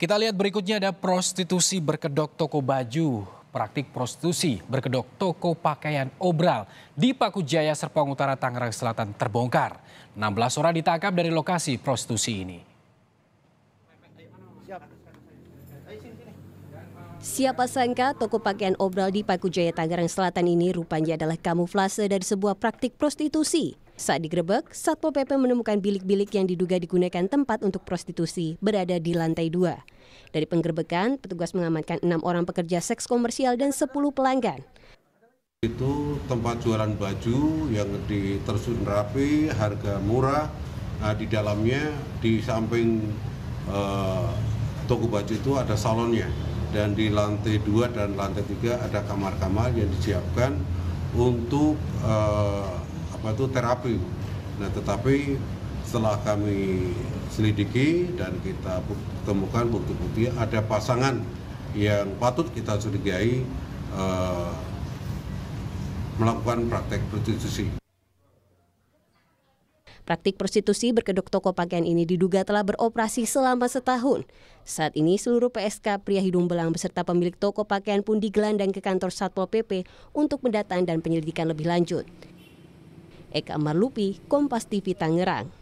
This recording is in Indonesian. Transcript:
Kita lihat berikutnya ada prostitusi berkedok toko baju. Praktik prostitusi berkedok toko pakaian obral di Paku Jaya Serpong Utara Tangerang Selatan terbongkar. 16 orang ditangkap dari lokasi prostitusi ini. Siapa sangka toko pakaian obral di Paku Jaya Tangerang Selatan ini rupanya adalah kamuflase dari sebuah praktik prostitusi. Saat digrebek, Satpol PP menemukan bilik-bilik yang diduga digunakan tempat untuk prostitusi berada di lantai dua. Dari penggerbekan, petugas mengamankan enam orang pekerja seks komersial dan 10 pelanggan. Itu tempat jualan baju yang ditersun rapi, harga murah. Nah, di dalamnya, di samping eh, toko baju itu ada salonnya. Dan di lantai dua dan lantai tiga ada kamar-kamar yang disiapkan untuk eh, itu terapi. Nah, tetapi setelah kami selidiki dan kita temukan bukti-bukti ada pasangan yang patut kita curigai eh, melakukan praktek prostitusi. Praktik prostitusi berkedok toko pakaian ini diduga telah beroperasi selama setahun. Saat ini seluruh PSK pria hidung belang beserta pemilik toko pakaian pun digelandang ke kantor Satpol PP untuk pendataan dan penyelidikan lebih lanjut. Eka Marlupi, Kompas TV Tangerang.